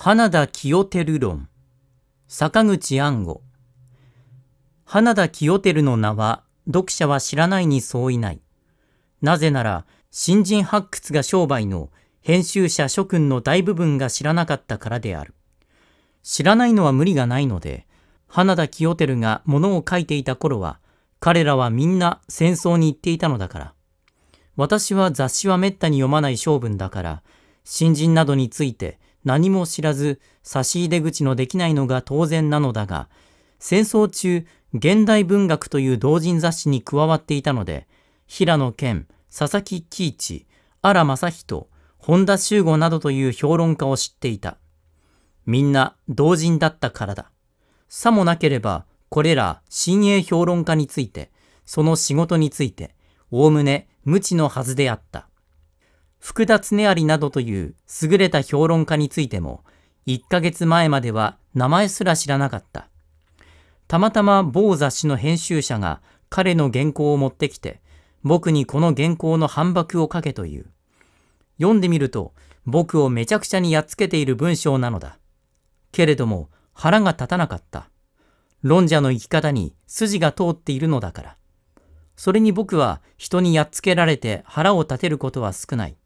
花田清照論坂口安吾花田清照の名は読者は知らないに相違ない。なぜなら新人発掘が商売の編集者諸君の大部分が知らなかったからである。知らないのは無理がないので、花田清照が物を書いていた頃は、彼らはみんな戦争に行っていたのだから。私は雑誌はめったに読まない性分だから、新人などについて、何も知らず差し入れ口のできないのが当然なのだが、戦争中、現代文学という同人雑誌に加わっていたので、平野健、佐々木喜一、荒正人、本田修吾などという評論家を知っていた。みんな同人だったからだ。さもなければ、これら新鋭評論家について、その仕事について、おおむね無知のはずであった。福田恒有などという優れた評論家についても、1ヶ月前までは名前すら知らなかった。たまたま某雑誌の編集者が彼の原稿を持ってきて、僕にこの原稿の反駁をかけという。読んでみると、僕をめちゃくちゃにやっつけている文章なのだ。けれども腹が立たなかった。論者の生き方に筋が通っているのだから。それに僕は人にやっつけられて腹を立てることは少ない。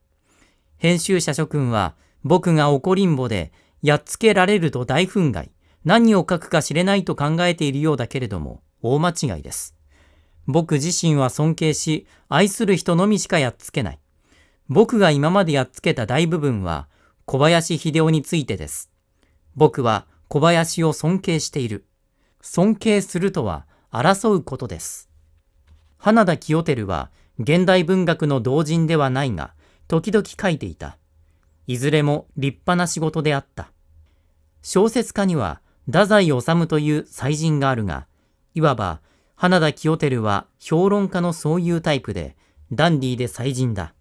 編集者諸君は、僕が怒りんぼで、やっつけられると大憤慨。何を書くか知れないと考えているようだけれども、大間違いです。僕自身は尊敬し、愛する人のみしかやっつけない。僕が今までやっつけた大部分は、小林秀夫についてです。僕は小林を尊敬している。尊敬するとは、争うことです。花田清照は、現代文学の同人ではないが、時々書いていた。いずれも立派な仕事であった。小説家には太宰治という才人があるが、いわば花田清照は評論家のそういうタイプで、ダンディーで才人だ。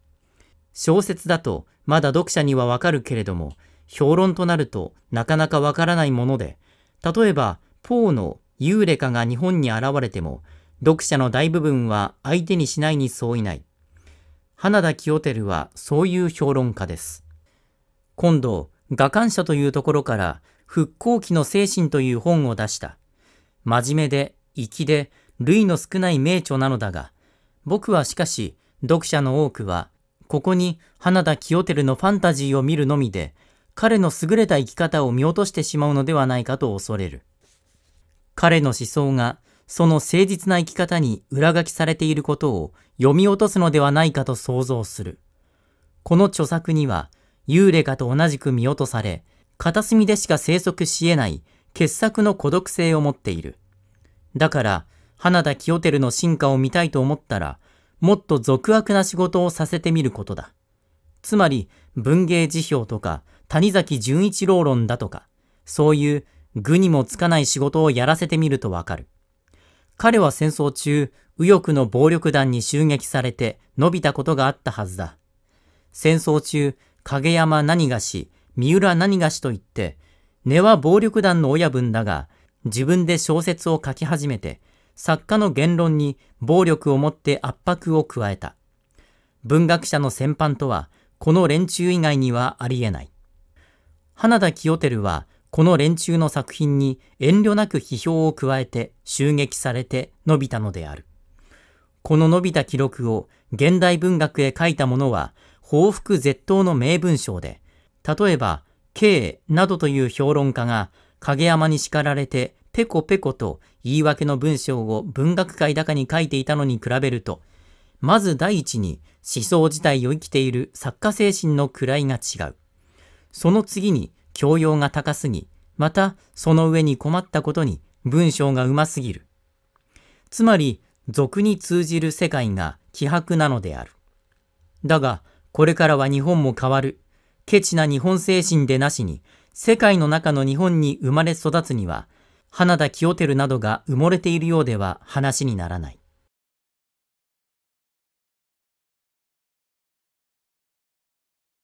小説だとまだ読者にはわかるけれども、評論となるとなかなかわからないもので、例えば、ポーの幽霊化が日本に現れても、読者の大部分は相手にしないに相違ない。花田清照はそういう評論家です。今度、画感者というところから復興期の精神という本を出した。真面目で、粋で、類の少ない名著なのだが、僕はしかし、読者の多くは、ここに花田清照のファンタジーを見るのみで、彼の優れた生き方を見落としてしまうのではないかと恐れる。彼の思想がその誠実な生き方に裏書きされていることを読み落とすのではないかと想像する。この著作には、幽霊かと同じく見落とされ、片隅でしか生息し得ない傑作の孤独性を持っている。だから、花田清照の進化を見たいと思ったら、もっと俗悪な仕事をさせてみることだ。つまり、文芸辞表とか、谷崎潤一郎論だとか、そういう、具にもつかない仕事をやらせてみるとわかる。彼は戦争中、右翼の暴力団に襲撃されて伸びたことがあったはずだ。戦争中、影山何がし、三浦何がしと言って、根は暴力団の親分だが、自分で小説を書き始めて、作家の言論に暴力を持って圧迫を加えた。文学者の戦犯とは、この連中以外にはありえない。花田清照は、この連中の作品に遠慮なく批評を加えて襲撃されて伸びたのである。この伸びた記録を現代文学へ書いたものは報復絶倒の名文章で、例えば、K などという評論家が影山に叱られてペコペコと言い訳の文章を文学界だかに書いていたのに比べると、まず第一に思想自体を生きている作家精神の位が違う。その次に教養が高すぎ、またその上に困ったことに文章がうますぎる。つまり、俗に通じる世界が希薄なのである。だが、これからは日本も変わる。ケチな日本精神でなしに、世界の中の日本に生まれ育つには、花田清照などが埋もれているようでは話にならない。